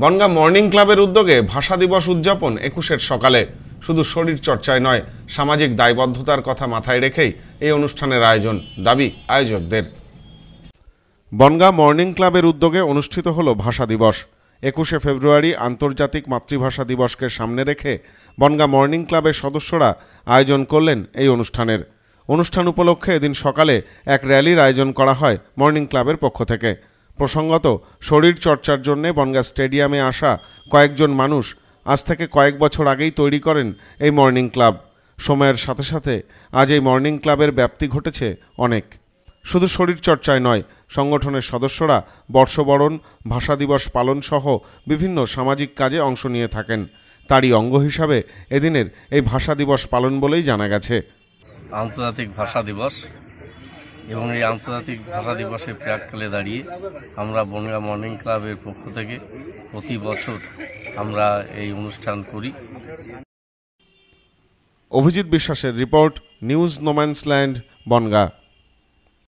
Bongaon morning ক্লাবের উদ্যোগে ভাষা দিবস উদযাপন একুশের সকালে শুধু শরীর চর্চায় নয় সামাজিক দায়বদ্ধতার কথা মাথায় রেখেই এই অনুষ্ঠানের আয়োজন দাবি আয়োজকদের বনগা মর্নিং ক্লাবের উদ্যোগে অনুষ্ঠিত হল ভাষা দিবস একুশে ফেব্রুয়ারি আন্তর্জাতিক মাতৃভাষা দিবসকে সামনে রেখে বনগা মর্নিং ক্লাবের সদস্যরা আয়োজন করলেন এই অনুষ্ঠানের অনুষ্ঠান উপলক্ষে এদিন সকালে এক র্যালির আয়োজন করা হয় মর্নিং ক্লাবের পক্ষ থেকে প্রসঙ্গত শরীর চর্চার জন্যে বনগা স্টেডিয়ামে আসা কয়েকজন মানুষ আজ থেকে কয়েক বছর আগেই তৈরি করেন এই মর্নিং ক্লাব সময়ের সাথে সাথে আজ এই মর্নিং ক্লাবের ব্যাপ্তি ঘটেছে অনেক শুধু চর্চায় নয় সংগঠনের সদস্যরা বর্ষবরণ ভাষা দিবস পালন সহ বিভিন্ন সামাজিক কাজে অংশ নিয়ে থাকেন তারই অঙ্গ হিসাবে এদিনের এই ভাষা দিবস পালন বলেই জানা গেছে আন্তর্জাতিক ভাষা দিবস এবং এই আন্তর্জাতিক ভাষা দিবসের প্রাককালে দাঁড়িয়ে আমরা বনগা মর্নিং ক্লাবের পক্ষ থেকে প্রতি বছর আমরা এই অনুষ্ঠান করি অভিজিৎ বিশ্বাসের রিপোর্ট নিউজ নোম্যান্সল্যান্ড বনগা